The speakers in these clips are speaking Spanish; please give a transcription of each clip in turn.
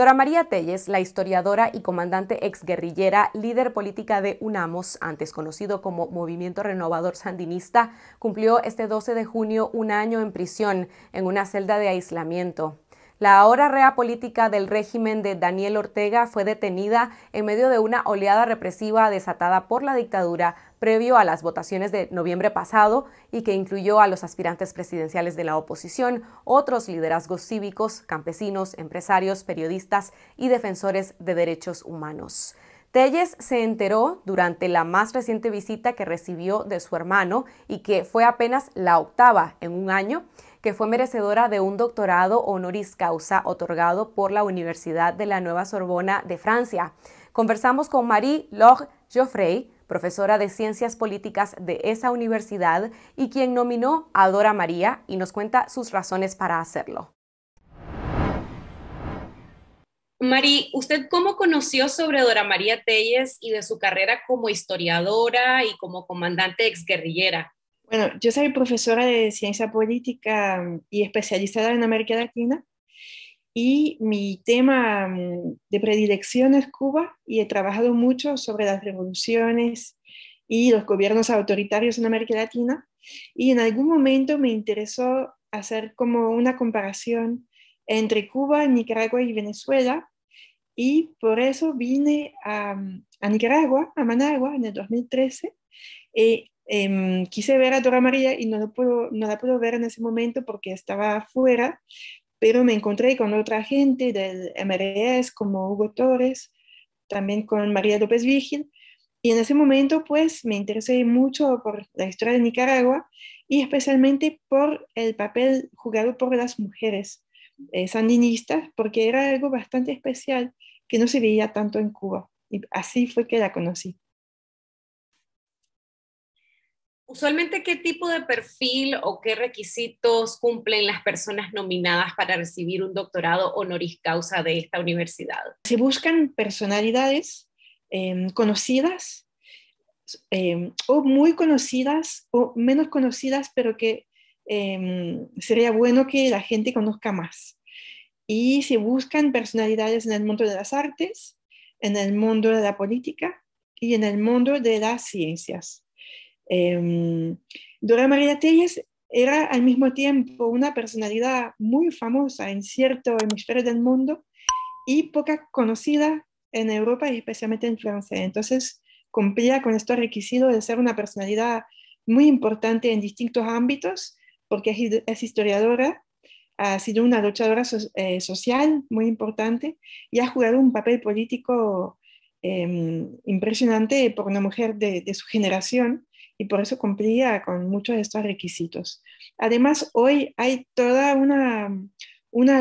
Dora María Telles, la historiadora y comandante exguerrillera, líder política de UNAMOS, antes conocido como Movimiento Renovador Sandinista, cumplió este 12 de junio un año en prisión, en una celda de aislamiento. La ahora rea política del régimen de Daniel Ortega fue detenida en medio de una oleada represiva desatada por la dictadura previo a las votaciones de noviembre pasado y que incluyó a los aspirantes presidenciales de la oposición, otros liderazgos cívicos, campesinos, empresarios, periodistas y defensores de derechos humanos. Telles se enteró durante la más reciente visita que recibió de su hermano y que fue apenas la octava en un año que fue merecedora de un doctorado honoris causa otorgado por la Universidad de la Nueva Sorbona de Francia. Conversamos con marie Loch Geoffrey, profesora de Ciencias Políticas de esa universidad y quien nominó a Dora María y nos cuenta sus razones para hacerlo. Marie, ¿usted cómo conoció sobre Dora María Telles y de su carrera como historiadora y como comandante exguerrillera? Bueno, yo soy profesora de ciencia política mm, y especializada en América Latina y mi tema mm, de predilección es Cuba y he trabajado mucho sobre las revoluciones y los gobiernos autoritarios en América Latina y en algún momento me interesó hacer como una comparación entre Cuba, Nicaragua y Venezuela y por eso vine a, mm, Nicaragua, a Managua en el 2013 eh, Em, quise ver a Dora María y no, lo puedo, no la puedo ver en ese momento porque estaba afuera, pero me encontré con otra gente del MRS como Hugo Torres, también con María López Vigil, y en ese momento pues me interesé mucho por la historia de Nicaragua y especialmente por el papel jugado por las mujeres eh, sandinistas, porque era algo bastante especial que no se veía tanto en Cuba. Y así fue que la conocí. Usualmente, ¿qué tipo de perfil o qué requisitos cumplen las personas nominadas para recibir un doctorado honoris causa de esta universidad? Se buscan personalidades em, conocidas em, o muy conocidas o menos conocidas, pero que em, sería bueno que la gente conozca más. Y se buscan personalidades en el mundo de las artes, en el mundo de la política y en el mundo de las ciencias. Em, Dora María Telles era al mismo tiempo una personalidad muy famosa en cierto hemisferio del mundo y poca conocida en Europa y especialmente en Francia. Entonces cumplía con estos requisitos de ser una personalidad muy importante en distintos ámbitos porque es historiadora, ha sido una luchadora eh, social muy importante y ha jugado un papel político em, impresionante por una mujer de su generación y por eso cumplía con muchos de estos requisitos. Además, hoy hay toda una,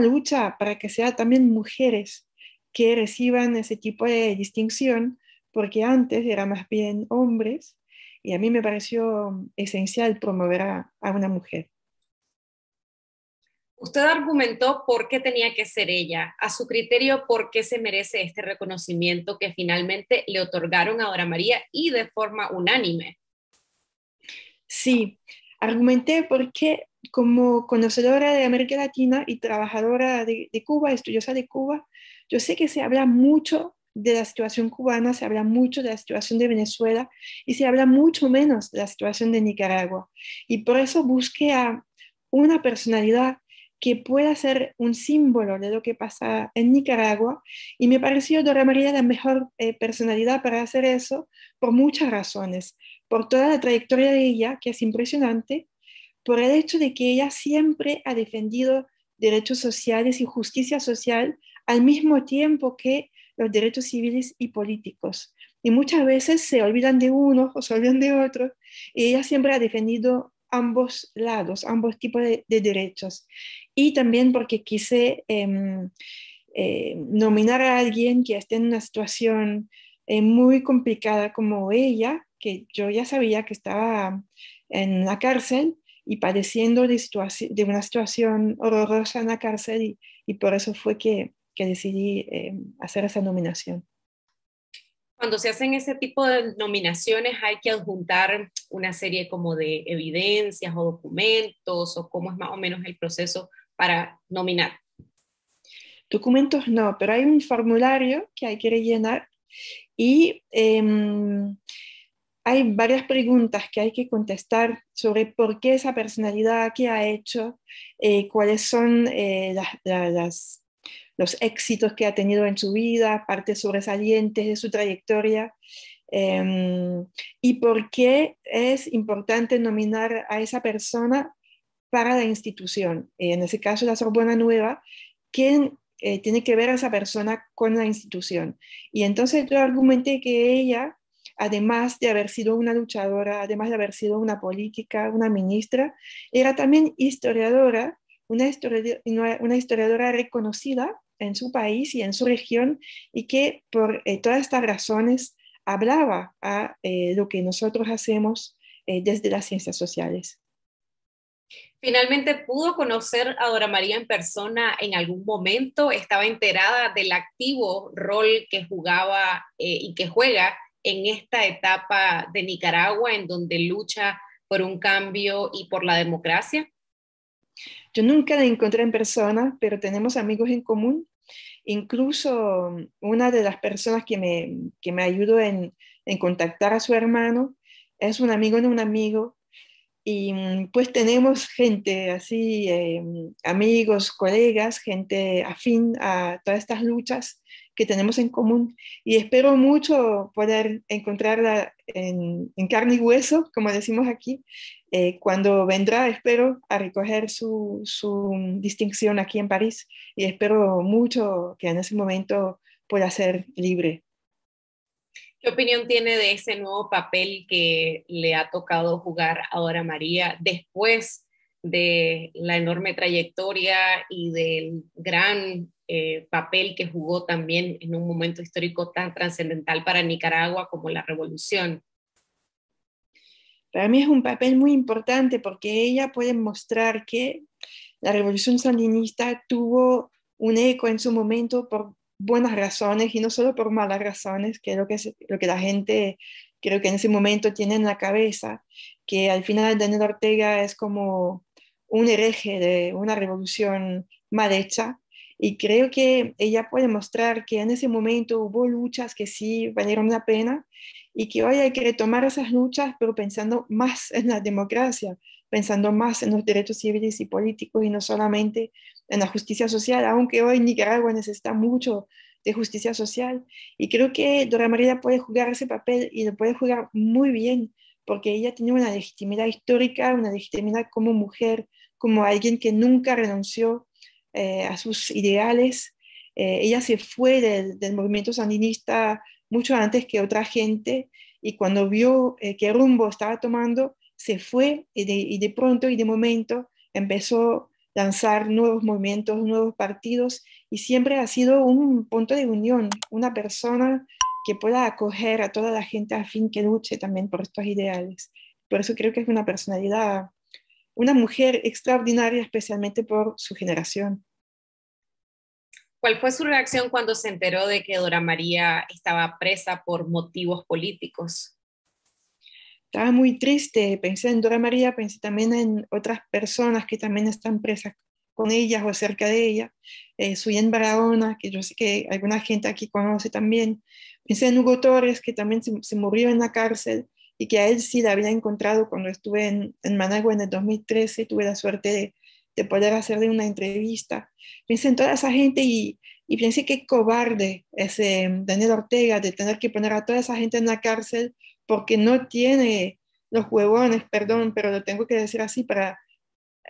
lucha para que sean también mujeres que reciban ese tipo de distinción, porque antes eran más bien hombres y a mí me pareció esencial promover a, una mujer. Usted argumentó por qué tenía que ser ella, a su criterio por qué se merece este reconocimiento que finalmente le otorgaron a Dora María y de forma unánime. Sí, argumenté porque como conocedora de América Latina y trabajadora de, Cuba, estudiosa de Cuba, yo sé que se habla mucho de la situación cubana, se habla mucho de la situación de Venezuela y se habla mucho menos de la situación de Nicaragua. Y por eso busqué a una personalidad que pueda ser un símbolo de lo que pasa en Nicaragua. Y me pareció Dora María la mejor eh, personalidad para hacer eso por muchas razones. Por toda la trayectoria de ella, que es impresionante, por el hecho de que ella siempre ha defendido derechos sociales y justicia social al mismo tiempo que los derechos civiles y políticos. Y muchas veces se olvidan de uno o se olvidan de otro. Y ella siempre ha defendido ambos lados, ambos tipos de derechos y también porque quise em, eh, nominar a alguien que esté en una situación eh, muy complicada como ella, que yo ya sabía que estaba en la cárcel y padeciendo de, una situación horrorosa en la cárcel y, y por eso fue que, que decidí eh, hacer esa nominación cuando se hacen ese tipo de nominaciones hay que adjuntar una serie como de evidencias o documentos o cómo es más o menos el proceso para nominar. Documentos no, pero hay un formulario que hay que rellenar y em, hay varias preguntas que hay que contestar sobre por qué esa personalidad que ha hecho, eh, cuáles son eh, los éxitos que ha tenido en su vida, partes sobresalientes de su trayectoria. Em, y por qué es importante nominar a esa persona para la institución, en ese caso la Sorbona Nueva, ¿quién eh, tiene que ver a esa persona con la institución? Y entonces yo argumenté que ella, además de haber sido una luchadora, además de haber sido una política, una ministra, era también historiadora, una, historiadora, reconocida en su país y en su región y que por eh, todas estas razones hablaba a eh, lo que nosotros hacemos desde las ciencias sociales. Finalmente pudo conocer a Dora María en persona en algún momento, estaba enterada del activo rol que jugaba eh, y que juega en esta etapa de Nicaragua en donde lucha por un cambio y por la democracia. Yo nunca la encontré en persona, pero tenemos amigos en común. Incluso mm, una de las personas que me, que me ayudó en, en contactar a su hermano es un amigo de un amigo y mm, pues tenemos gente así, eh, amigos, colegas, gente afín a todas estas luchas que tenemos en común. Y espero mucho poder encontrarla en, carne y hueso, como decimos aquí, eh, cuando vendrá, espero, a recoger su, distinción aquí en París. Y espero mucho que en ese momento pueda ser libre. ¿Qué opinión tiene de ese nuevo papel que le ha tocado jugar ahora María después de la enorme trayectoria y del gran eh, papel que jugó también en un momento histórico tan trascendental para Nicaragua como la revolución? Para mí es un papel muy importante porque ella puede mostrar que la revolución sandinista tuvo un eco en su momento por buenas razones y no solo por malas razones, que es lo que, lo que la gente creo que en ese momento tiene en la cabeza, que al final Daniel Ortega es como un hereje de una revolución mal hecha. Y creo que ella puede mostrar que en ese momento hubo luchas que sí valieron la pena y que hoy hay que retomar esas luchas, pero pensando más en la democracia, pensando más en los derechos civiles y políticos y no solamente en la justicia social, aunque hoy Nicaragua necesita mucho de justicia social. Y creo que Dora María puede jugar ese papel y lo puede jugar muy bien, porque ella tiene una legitimidad histórica, una legitimidad como mujer, como alguien que nunca renunció eh, a sus ideales. Eh, ella se fue del, movimiento sandinista mucho antes que otra gente y cuando vio eh, qué rumbo estaba tomando, se fue y de, pronto y de momento empezó a lanzar nuevos movimientos, nuevos partidos y siempre ha sido un punto de unión, una persona que pueda acoger a toda la gente a fin que luche también por estos ideales. Por eso creo que es una personalidad, una mujer extraordinaria, especialmente por su generación. ¿Cuál fue su reacción cuando se enteró de que Dora María estaba presa por motivos políticos? estaba muy triste, pensé en Dora María, pensé también en otras personas que también están presas con ellas o cerca de ella, eh, en Barahona, que yo sé que alguna gente aquí conoce también, pensé en Hugo Torres, que también se, murió en la cárcel y que a él sí la había encontrado cuando estuve en, en Managua en el 2013, tuve la suerte de, de, poder hacerle una entrevista. Pensé en toda esa gente y, y pensé qué cobarde es mm, Daniel Ortega de tener que poner a toda esa gente en la cárcel porque no tiene los huevones, perdón, pero lo tengo que decir así para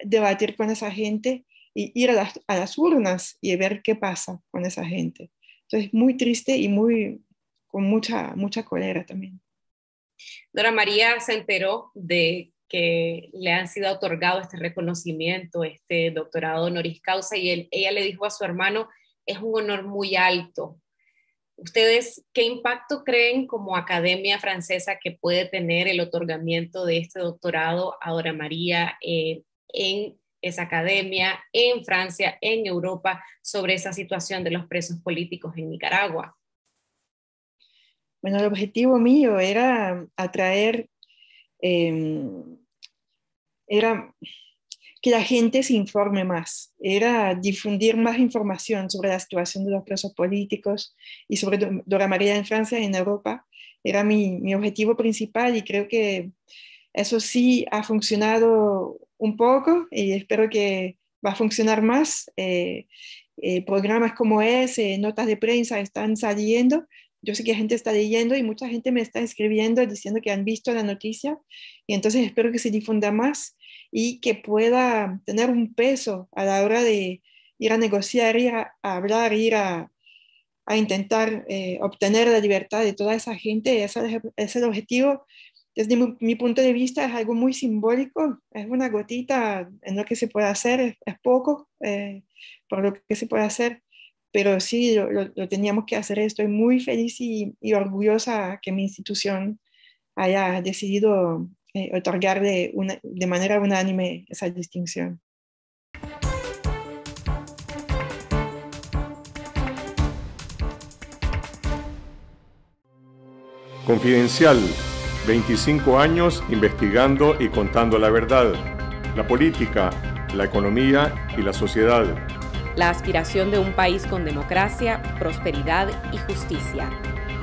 debatir con esa gente y ir a las, urnas y ver qué pasa con esa gente. Entonces, muy triste y muy, con mucha, mucha cólera también. Dora María se enteró de que le han sido otorgado este reconocimiento, este doctorado honoris causa, y ella le dijo a su hermano, es un honor muy alto ¿Ustedes qué impacto creen como academia francesa que puede tener el otorgamiento de este doctorado a Dora María eh, en esa academia, en Francia, en Europa, sobre esa situación de los presos políticos en Nicaragua? Bueno, el objetivo mío era atraer, em, era que la gente se informe más, era difundir más información sobre la situación de los presos políticos y sobre Dora María en Francia y en Europa. Era mi, objetivo principal y creo que eso sí ha funcionado un poco y espero que va a funcionar más. Eh, eh, programas como ese, notas de prensa están saliendo yo sé que la gente está leyendo y mucha gente me está escribiendo diciendo que han visto la noticia y entonces espero que se difunda más y que pueda tener un peso a la hora de ir a negociar, ir a, hablar, ir a, intentar eh, obtener la libertad de toda esa gente. Ese es, el objetivo. Desde mi, punto de vista es algo muy simbólico, es una gotita en lo que se puede hacer, es, poco eh, por lo que se puede hacer pero sí, lo, teníamos que hacer. Estoy muy feliz y, orgullosa que mi institución haya decidido eh, otorgar de manera unánime esa distinción. Confidencial, 25 años investigando y contando la verdad, la política, la economía y la sociedad la aspiración de un país con democracia, prosperidad y justicia,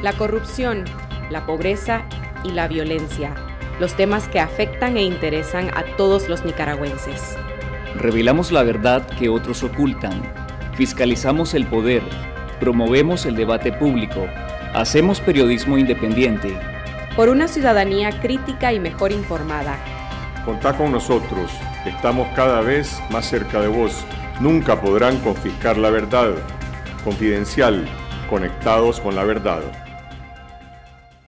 la corrupción, la pobreza y la violencia, los temas que afectan e interesan a todos los nicaragüenses. Revelamos la verdad que otros ocultan, fiscalizamos el poder, promovemos el debate público, hacemos periodismo independiente. Por una ciudadanía crítica y mejor informada. Contá con nosotros, estamos cada vez más cerca de vos. Nunca podrán confiscar la verdad. Confidencial, conectados con la verdad.